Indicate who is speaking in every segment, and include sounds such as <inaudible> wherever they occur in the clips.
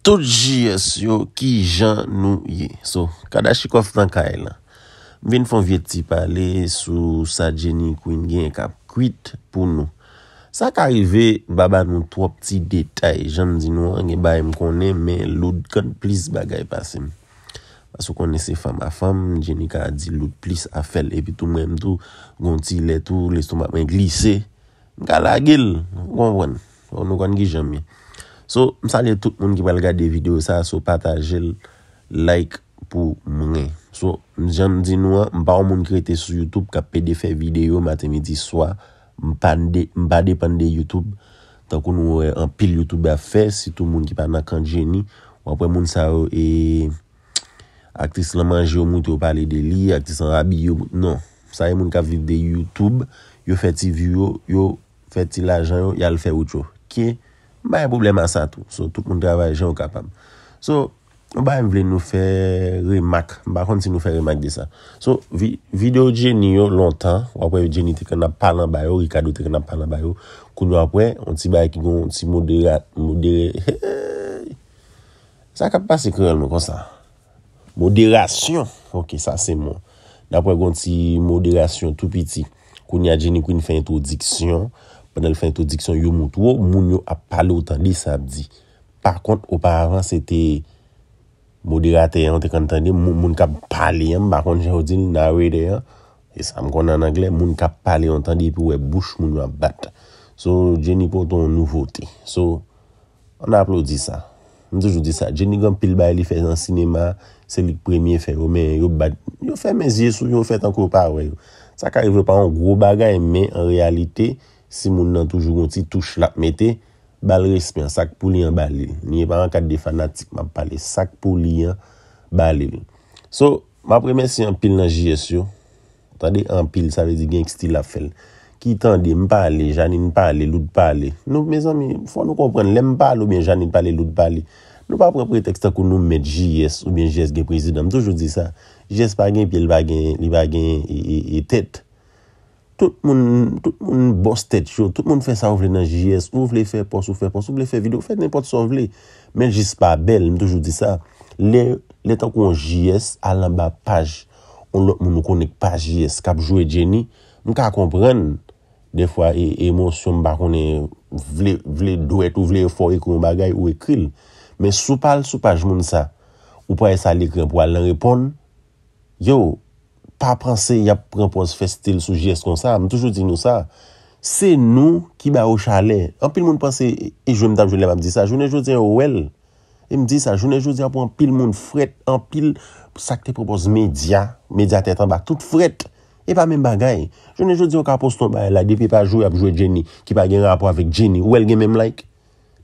Speaker 1: Tojiye syo ki jan nou ye So, kadashi kof tan ka e la Mwen fon vye ti pale Sou sa jeni kwen gen e kap kwit pou nou Sa ka rive baba nou tro pti detay Janm di nou ange bay m konen Men loud kon plis bagay pasen Paso konese fam a fam Jeni ka di loud plis a fel Epi tou mwen m tou gonti letou Lesou m apen glise M kalagil, kon wan On nou kon gen jamme So, msa le tout moun ki pal gade video sa, so pataje like pou mwen. So, mse jan di nou an, mpa ou moun ki rete sou YouTube ka pede fe video matemi di swa, mpa de pande YouTube. Takou nou wè eh, an pil YouTube a fe, si tout moun ki pal nan kanjeni. Ou apwe moun sa ou e aktis la manje ou moun te ou pale de li, aktis an rabi ou moun. Non, sa yon moun ka vide YouTube, yo feti view yo, yo feti la jan yo, yal fe ou chou. Kye? Mba yon poublem an sa tou. Sò, tout moun travaje yon kapam. Sò, mba yon vle nou fe remak. Mba konti nou fe remak de sa. Sò, video geni yon lontan. Wapwe geni teke napal an bayo. Rikado teke napal an bayo. Koun wapwe, onti bay ki goun, onti moderate. Moderate. Sa kapi pa se krelme kon sa. Moderation. Ok, sa se moun. Wapwe goun ti moderation tou piti. Koun yon geni kwen fè introdiksyon. Wapwe. banal fin to diksyon yo moutwo, moun yo ap pale ou tan di sabdi. Par kont, ou par avan, se te modirate yon, te kan tan di, moun ka pale yon, bakon jè ou di linda wey de yon, e sa m kon nan angle, moun ka pale ou tan di, pou wey bouch moun yo abat. So, jeni pou ton nouvote. So, an aplodi sa. Mwen tejou di sa, jeni gon pil bay li fè zan sinema, se li premye fè yo, men yo bat, yo fè men zye sou, yo fè tanko ou par wey yo. Sa ka revè pa an gro bagay, men en realite, Si moun nan toujou gonti touj lap mette, bal respe an sak pou li an bal li. Ni e pa an kat de fanatik ma pale, sak pou li an bal li. So, ma preme si an pil nan JSO, ta de an pil sa vezi genk sti la fel, ki tan de m pale, janin pale, lout pale. Nou me zan mi, fwa nou kompren, le m pale ou bien janin pale lout pale. Nou pa pre pre teksta kou nou mette JS ou bien JS gen prezidam. Toujou di sa, JS pa genk pi el bagen, li bagen e, e, e, e tette. Tout moun fè sa ou vle nan JS, ou vle fè post, ou fè post, ou vle fè video, fè nèmpote sa ou vle. Men jis pa bel, mwen toujou di sa, lè tan kon JS, alan ba paj, moun konik paj JS, kapjou e djeni, mwen ka kompren, defwa emosyon bakon vle dwet ou vle fò ekron bagay ou ekril, men sou pal sou paj moun sa, ou pwè sa likren pou alan repon, yo, pa pranse yap prempose festil souji es kon sa, m toujou di nou sa, se nou ki ba ou chale, anpil moun pranse, e jwem dan jwem ap di sa, jwene jwou di yo wel, e m di sa, jwene jwou di ap anpil moun fret, anpil sak te prepose media, media tetan bak, tout fret, e pa men bagay, jwene jwou di yo kapos ton bay, la depi pa jwoy ap jwoy Jenny, ki pa gen rapor avik Jenny, wel gen men like,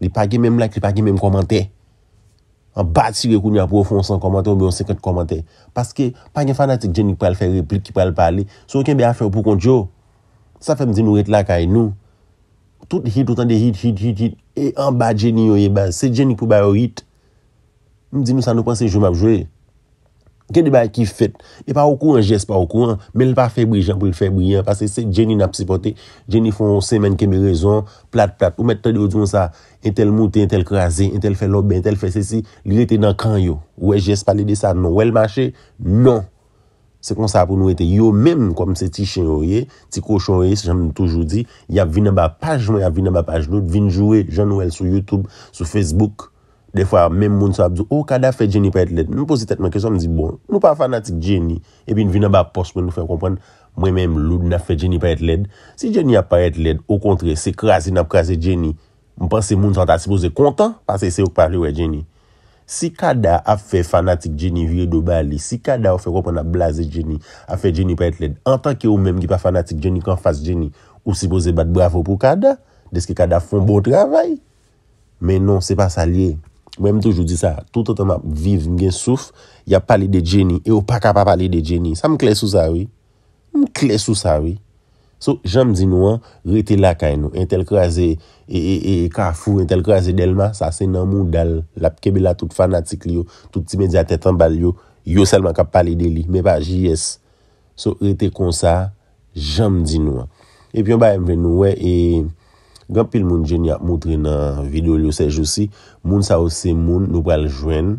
Speaker 1: li pa gen men like, li pa gen men komante, An bat si rekouni an profonsan komante, an biyon 50 komante. Paske, pa gen fanatik geni pou al fe replik ki pou al pale, sou ken be afer pou konti yo. Sa fe mzi nou ret la kay nou. Tout hit, tout an de hit, hit, hit, hit. E an bat geni yo ye bas, se geni pou bayo hit. Mzi nou sa nou pense jou map jwey. Ke debay ki fet, e pa wakou an, jes pa wakou an, men l pa febri jan pou l febri an, pase se jen ni napsipote, jen ni fon semen keme rezon, plat plat, ou mette te di ou diyon sa, entel mouti, entel krasi, entel fe lobbe, entel fe sesi, li lete nan kan yo, wè e jes palide sa, nou non. wè l mache, nou, se kon sa pou nou ete, yo menm kom se ti chen oye, ti kouchon oye, se jan moun toujou di, ya vin nan ba paj moun, ya vin nan ba paj lout, vin jouwe, jan nou el sou Youtube, sou Facebook, defwa, mèm moun sa ap zou, ou oh, kada fe jenny pa bon, et led, m pou zi tetman kèso, m zi, bon, nou pa fanatik jenny, epi nou vina ba post moun nou fe kompren, mwen mèm loud na fe jenny pa et led, si jenny ap pa et led, ou kontre, se krasi nap krasi jenny, m panse moun santa se pose kontan, panse se ou pa li we jenny. Si kada ap fe fanatik jenny vire do bali, si kada ou fe kompren a blaze jenny, ap fe jenny pa et led, an tan ki ou mèm ki pa fanatik jenny kan fase jenny, ou se pose bat bravo pou kada, Mwen m toujou di sa, toutotan ap viv gen souf, ya pali de geni, e ou pa ka pa pali de geni. Sa m kle sou sa we? M kle sou sa we? Sou, jan m di nou an, rete lakay nou. En tel kwa zi, e, e, e, e, ka fou, en tel kwa zi del ma, sa sen nan mou dal, lap kebe la tout fanatik li yo, tout ti media tetan bal yo, yo selman ka pali de li. Mepa, jyes. Sou, rete kon sa, jan m di nou an. Epi yon ba m ven nou, we, e, e, Gan pil moun jeni ap moutre nan video lyo se josi, moun sa ou se moun nou pral jwen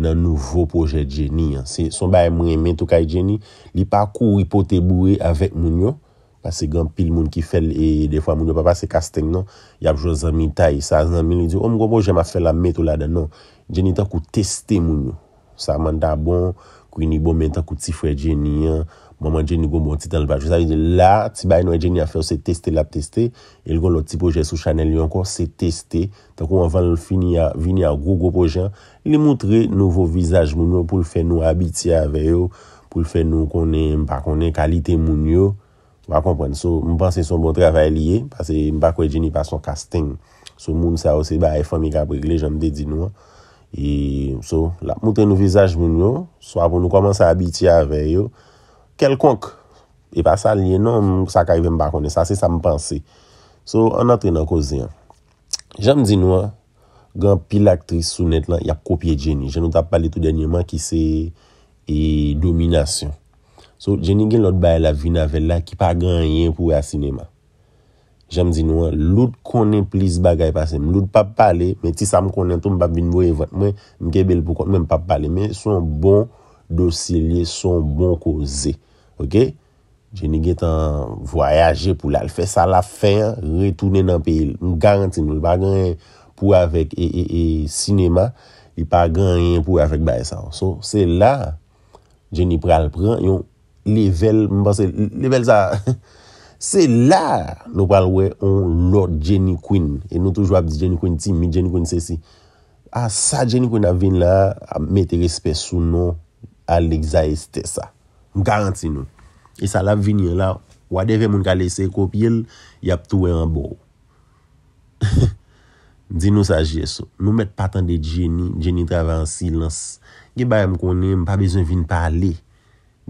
Speaker 1: nan nouvo proje jeni. Se son baye mwen men tou kay e jeni, li pa kou ripote boure avek moun yo. Pase gan pil moun ki fel e defwa moun yo papa se kasteng nan, yap jwen zanmi tay, zanmi li diyo. Om oh, gopo jen ma fel la men tou la den nan, jeni tan kou testi moun yo. Sa manda bon, kweni bon men tan kou tifre jeni yan. Mwen mwen geni gwo mwen titan l vaj. Jwa sa yon la, ti bay nou geni a fè ou se testè l ap testè. El gwen l oti pojè sou chanel yon kò se testè. Tako mwen vèl fini a, vini a gwo gwo pojè. Li moutre nou vò vizaj moun yo pou l fè nou abiti avè yo. Pou l fè nou konen, mpa konen kalite moun yo. Wa kompwen. So mwen panse bon son bon travè liye. Pase mba kwen geni pa son kastè. So moun sa ou se ba e fè mi ka preglej amde di nou. E so la, moutre nou vizaj moun yo. So apon nou komanse abiti av kelkonk. E pa sa, liye non moun sakay ve mba kone. Sa se sa mpansi. So, an atre nan kozi an. Jan mdi nou an, gan pil aktris sou net lan, yap kopye Jenny. Jan nou tap pale tout denye man ki se e domination. So, Jenny gen lout baye la vinavel la ki pa ganyen pou we a sinema. Jan mdi nou an, lout konen plis bagay pase. Mlout pap pale, men ti sa mkonen tout, mpap vin voye vat. Mwen mgebel pou kote, mwen pap pale. Men son bon dosilye, son bon kozi. Ok, Jenny getan voyaje pou la, l fè sa la fè, retounen nan peyi, nou garanti nou, l pa ganye pou avèk e sinema, l pa ganye pou avèk bayesan. So, se la, Jenny pral pran, yon level, mbanse, level sa, se la nou pral wè yon Lord Jenny Quinn, e nou toujwa ap di Jenny Quinn ti, mi Jenny Quinn se si, a ah, sa Jenny Quinn a vin la, a mette respes sou nou, a l'exhaiste sa. M garanti nou. E sa la vinye la, wadeve moun ka lese kop yel, yap touwe an bo. <laughs> Din nou sa jesou. Nou met patan de jeni, jeni travè an silans. Gen baye m konen, m pa bezwen vin pale.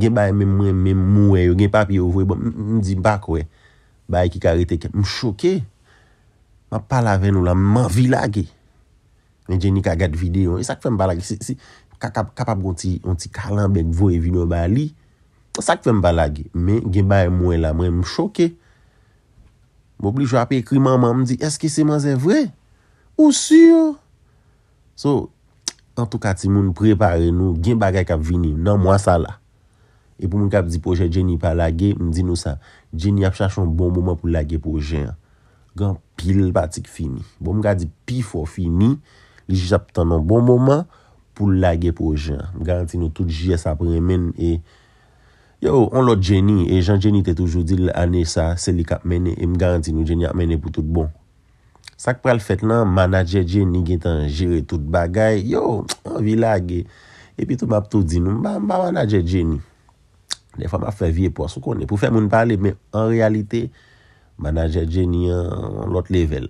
Speaker 1: Gen baye m mwè, m mwè yo, gen papye yo vwe, bon, m di bak we. Baye ki karite ke. M choke, ma pale ave nou la, m anvila ge. Men jeni ka gade videyo, e sak fe m pale. Si kapap kon ti kalanbek vwe videyo ba li, Sak fe m pa lage, men gen ba e mwen la mre m choke. M wop li jwa ap ekri maman m di, eske seman zè vre? Ou si yo? So, an tou kati moun prepare nou, gen bagay kap vini, nan mwa sa la. E pou m kap di poje gen ni pa lage, m di nou sa, gen ni ap chachon bon mouman pou lage poje an. Gan pil patik fini. Bon m ka di pi fo fini, li jap tanon bon mouman pou lage poje an. M garanti nou tout jye sa premen e... Yo, an lot jenny, e jan jenny te toujou di l ane sa, se li kap mene, e m garanti nou jenny ap mene pou tout bon. Sak pral fet nan, manajer jenny gen tan jere tout bagay, yo, an vilage, e pi tou m ap tout di nou, m ba manajer jenny. Ne fwa m ap fe vie pou asou kon, ne pou fe moun pale, men, an realite, manajer jenny an lot level.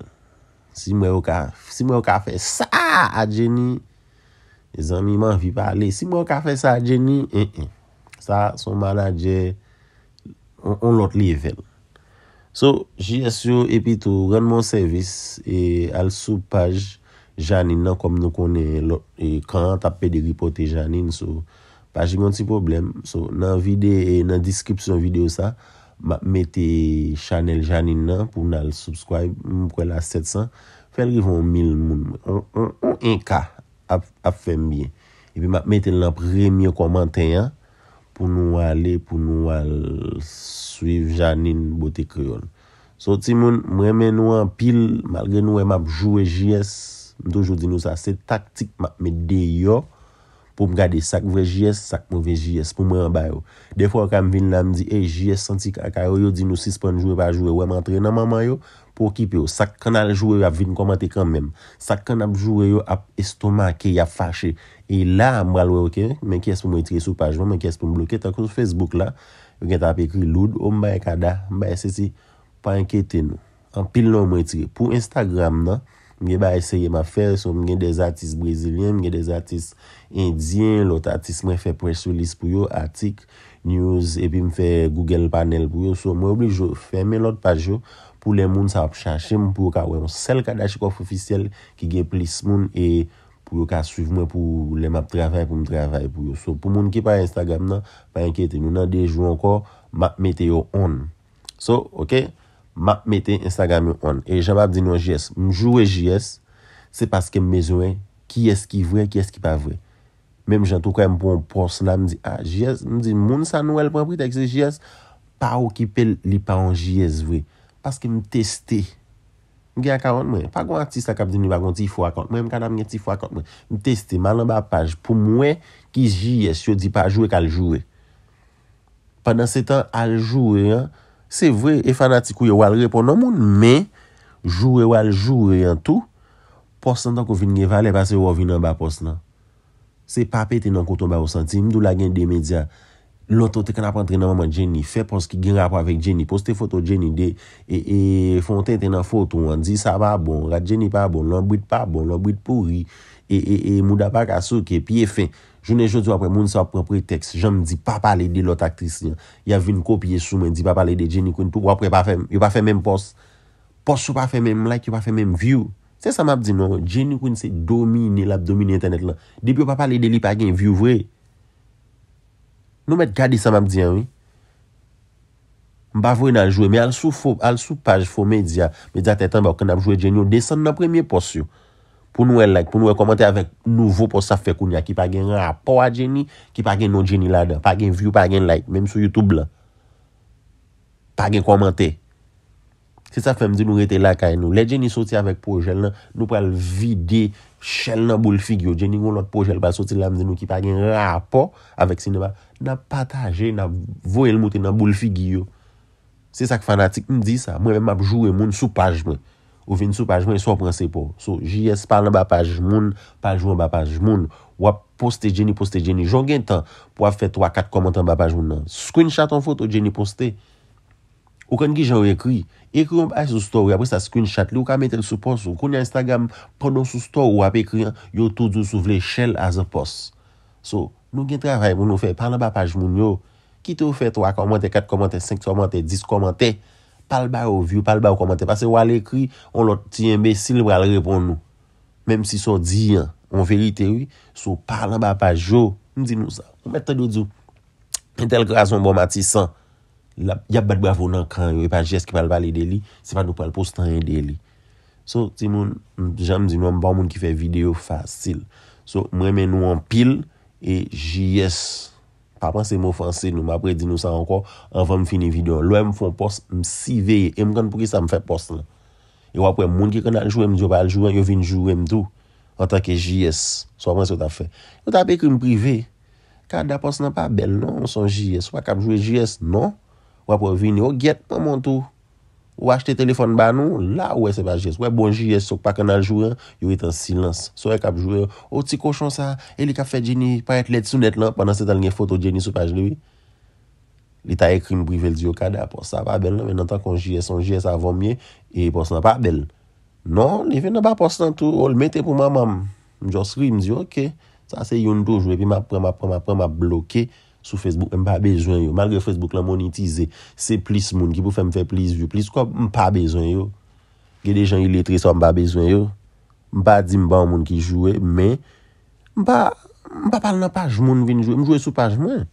Speaker 1: Si m waka, si m waka fe sa a jenny, e zanmi m anvi pale, si m waka fe sa a jenny, e eh, e. Eh. Sa, son ma la dje, on lot liye vel. So, jè sè yon, epi tou, ren moun servis, e al sou paj Janine nan, kom nou konè, e kan tapè de ripote Janine, paj yon ti problem. Nan vide, e, nan diskip son video sa, mè te chanel Janine nan, pou nan al subscribe, mwen pou el a 700, fel rifon 1000 moun, ou 1k, ap fèm biye. Epi mè te lèm prèmye komantè yon, pou nou wale, pou nou wale suiv janin botik ryon. So ti moun, mremen nou an pil, malge nou em ap jowe JS, mtoujou di nou sa, se taktik map me de yo, pou m gade sak vwe JS, sak m wwe JS, pou m an bayo. Defo akam vin la m di, hey eh, JS santi kakayo, yo di nou 6 pon jowe pa jowe, ou em antre nan maman yo, pou kip yo, sak kan ap jwwe yo ap vin komante kan menm, sak kan ap jwwe yo ap estoma ke ya fache, e la mwalwe yo ke, men kese pou mwen itire sou pajman, men kese pou mbloket, akouz Facebook la, men kese ap ekri loud, o mba ekada, mba ese si, panke ten, an pil non mwen itire, pou Instagram nan, mwen ba eseye ma fers, mwen gen des artiste brezilien, mwen gen des artiste indyen, lot artiste mwen fe prejselis pou yo, atik, News epi mfe Google Panel pou yo. So mwen oubli jo ferme lout page yo pou le moun sa ap chache. Mwen pou yo ka wè mwen sel kada chikof ofisyele ki gen plis moun. E pou yo ka suv mwen pou le map travè pou m travè pou yo. So pou moun ki pa Instagram nan, pa enkete mwen nan dejou anko map mete yo on. So, ok, map mete Instagram yo on. E jama di nou JS. Mjouwe JS, se paske mbezoè, ki eski vre, ki eski pa vre. Mèm jantou kèm pou an pos nan, mèm di, a, ah, JS, mèm di, moun sa nouèl pwèm prit ak se JS, pa okipe li pa an JS vwe. Paske mèm testè. Mèm gen akavon mwen, pa gwen artist akap di ni bagon ti fwa kont, mèm kada mwen ti fwa kont mwen, mèm testè, man an ba page, pou mwen ki JS, yo di pa a jwè kal jwè. Pendan se tan al jwè, se vwe, e fanatikou yo wal repon nan moun, mèm, jwè wal jwè an tou, pos nan tan kou vin gen valè, pasè yo wò vin an ba pos nan. Se pape te nan koto ba ou santi, mdou la gen de media, loto te kana prantre nan mwen Jenny, fe pos ki gen rap avèk Jenny, poste foto Jenny de, e, e fonte te nan foto, an di sa ba bon, rade Jenny pa bon, lòm bwit pa bon, lòm bwit pou ri, e, e, e mouda bak a souke. Pi e fin, jounen joudi wapre moun sa wapre pretext, jan mdi pa pale de loto aktrisnya, ya vin kopye soumen, di pa pale de Jenny kwen tou, wapre yon pa fe men pos, pos yon pa fe men like, yon pa fe men view. Se sa map di nou, geni kwen se domine lap, domine internet la. Dibyo pa pali deli pa gen vi ou vre. Nou met gadi sa map di an, oui. Mba vre nan jwe, me al sou page fo media, media tetan, ba ou ken ap jwe geni, yo desen nan premye pos yo. Pou nou e like, pou nou e komante avèk nouvo pos sa fe koun ya, ki pa gen rè apò a geni, ki pa gen nou geni la da. Pa gen vi ou pa gen like, mèm sou YouTube la. Pa gen komante. Se sa fèm di nou rete lakay nou. Le geni soti avèk pojèl nan, nou pral vide chèl nan bou l figyo. Geni yon lot pojèl bal soti la mdi nou ki par gen rapò avèk sinè ba. Nan patajè, nan voyèl moutè nan bou l figyo. Se sa k fanatik mdi sa. Mwen mè m ap jure moun sou paj mè. Ou vin sou paj mè, sou pranse po. So, jyes pal nan ba paj moun, paj moun ba paj moun. Wap poste geni, poste geni. Jongen tan pou wap fè 3-4 komentan ba paj moun nan. Screenshot an fot ou geni poste. Ou kon ki jan wèkri, ekri yon pa sou story, apre sa screenshot li, ou ka mette sou post, ou kon yon Instagram, pon yon sou story, ou apè ekri, yon tou djou sou vle chèl a zè post. So, nou gen travè, moun nou fè, parlan pa pa jmoun yo, ki tou fè 3 komante, 4 komante, 5 komante, 10 komante, pal ba wèkri, pal ba wèkri, pasè wèkri, ou lò ti yon bè sil wè alèpon nou, mèm si sou di yon, ou verite yon, sou parlan pa pa jmoun yo, mèm di nou sa, mèm te djou djou, mèm tel grazon bon mati san. Ya batbwa founan kran, yo e pa JS ki pale pale de li, se pa nou pale postan re de li. So, ti moun, jan m di nou, an pa moun ki fe video fasil. So, m reme nou an pil e JS. Pa pan se mou fansi nou, m apre di nou sa anko, an fa m fini video. Lwa m foun post, m siveye, e m kon pou ki sa m fe post la. Yo e apwe m moun ki kon an jowe m diyo pale jowe, yo vin jowe m tou, an tanke JS. So, anman se yo ta fe. Yo ta pe krim prive, ka da post nan pa bel, non, son JS. So, akam jowe JS, non. Wè pou wè vin, yo get pou mwantou. Wè achete telefon ban nou, la wè sepaj jes. Wè bon jes, sok pa kanal jwè, yo itan silans. So wè kap jwè, o ti kochon sa, e li ka fè di ni, pa et let sunet lan, pandan se tan li nye foto di ni sou paj li. Li ta ekrim brivel di yo kade, apos sa pa bel nan, men an tan kon jes, an jes avomye, e pos nan pa bel. Non, nan, li ven nan pa pos nan tou, yo l meten pou mamam. Mjonsri, mzi yo, ok, sa se yon tou jwè, pi ma prema, prema, prema bloke, Sou Facebook, mba bezwen yo. Malge Facebook la monetize, se plis moun ki pou fe mfe plis yo. Plis kwa mba bezwen yo. Ge de jan yu letri sa mba bezwen yo. Mba di mba moun ki jwe, men. Mba, mba pal nan paj moun vin jwe. Mjwe sou paj mwen.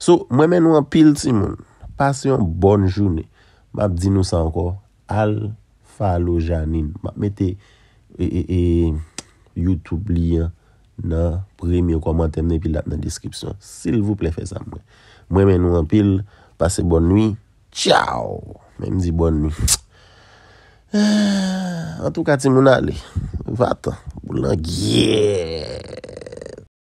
Speaker 1: So, mwen men nou an pil si moun. Pase yon bon joun. Mba di nou sa anko. Al-Falo Janine. Mba mette YouTube liyan. nan premye ou komantem ne pil dat nan diskripsyon. Sil vou plefe sa mwen. Mwen men ou an pil. Pase bonn nwi. Tchau. Men mdi bonn nwi. An <sighs> tou katim nou nan li. Vata. Boulan gye.